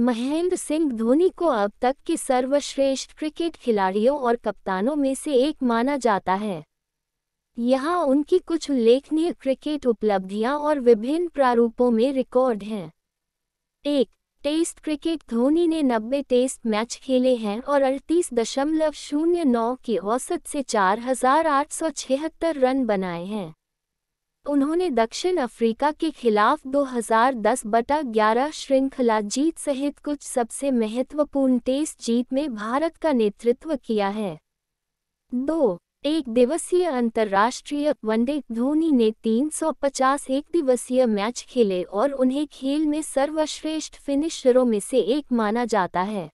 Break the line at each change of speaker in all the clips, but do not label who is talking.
महेंद्र सिंह धोनी को अब तक के सर्वश्रेष्ठ क्रिकेट खिलाड़ियों और कप्तानों में से एक माना जाता है यहाँ उनकी कुछ उल्लेखनीय क्रिकेट उपलब्धियां और विभिन्न प्रारूपों में रिकॉर्ड हैं एक टेस्ट क्रिकेट धोनी ने 90 टेस्ट मैच खेले हैं और अड़तीस दशमलव शून्य नौ की औसत से चार रन बनाए हैं उन्होंने दक्षिण अफ्रीका के खिलाफ 2010 बटा ग्यारह श्रृंखला जीत सहित कुछ सबसे महत्वपूर्ण टेस्ट जीत में भारत का नेतृत्व किया है दो एक दिवसीय अंतर्राष्ट्रीय वनडे धोनी ने 350 एक दिवसीय मैच खेले और उन्हें खेल में सर्वश्रेष्ठ फिनिशरों में से एक माना जाता है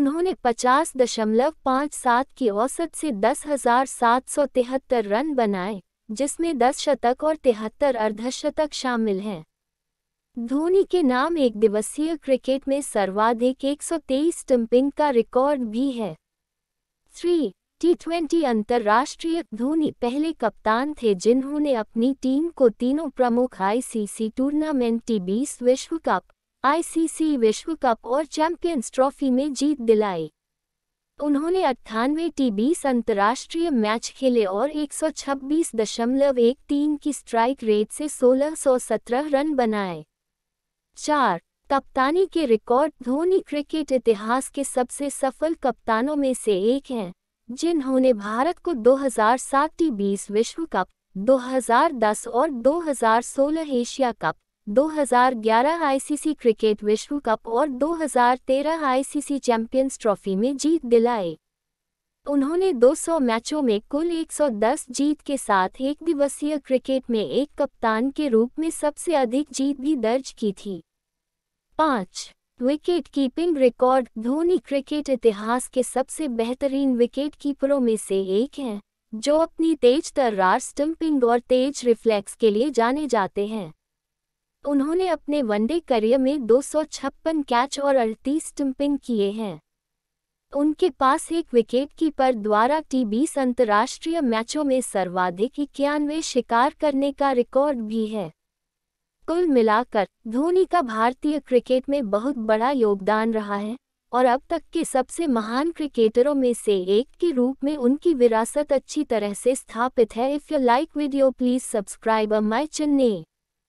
उन्होंने पचास दशमलव पाँच सात की औसत से दस हजार सात सौ तिहत्तर रन बनाए जिसमें दस शतक और तिहत्तर अर्धशतक शामिल हैं धोनी के नाम एक दिवसीय क्रिकेट में सर्वाधिक 123 स्टंपिंग का रिकॉर्ड भी है थ्री टी ट्वेंटी अंतर्राष्ट्रीय धोनी पहले कप्तान थे जिन्होंने अपनी टीम को तीनों प्रमुख आईसीसी टूर्नामेंट टी बीस विश्व कप आईसीसी विश्व कप और चैंपियंस ट्रॉफी में जीत दिलाई उन्होंने अट्ठानवे बीस अंतर्राष्ट्रीय मैच खेले और एक एक सौ छब्बीस दशमलव तीन की स्ट्राइक रेट से सोलह सौ सत्रह रन बनाए चार कप्तानी के रिकॉर्ड धोनी क्रिकेट इतिहास के सबसे सफल कप्तानों में से एक हैं जिन्होंने भारत को 2007 बीस विश्व कप 2010 और 2016 एशिया कप 2011 आईसीसी क्रिकेट विश्व कप और 2013 आईसीसी चैंपियंस ट्रॉफी में जीत दिलाए उन्होंने 200 मैचों में कुल 110 जीत के साथ एक दिवसीय क्रिकेट में एक कप्तान के रूप में सबसे अधिक जीत भी दर्ज की थी पाँच wicket keeping record Dhoni cricket इतिहास के सबसे बेहतरीन विकेट कीपरों में से एक हैं जो अपनी तेज तर्रार स्टम्पिंग और तेज रिफ्लेक्स के लिए जाने जाते हैं उन्होंने अपने वनडे करियर में दो कैच और अड़तीस स्टम्पिंग किए हैं उनके पास एक विकेटकीपर द्वारा टी बीस अंतर्राष्ट्रीय मैचों में सर्वाधिक इक्यानवे शिकार करने का रिकॉर्ड भी है कुल मिलाकर धोनी का भारतीय क्रिकेट में बहुत बड़ा योगदान रहा है और अब तक के सबसे महान क्रिकेटरों में से एक के रूप में उनकी विरासत अच्छी तरह से स्थापित है if you like video please subscribe uh my Chennai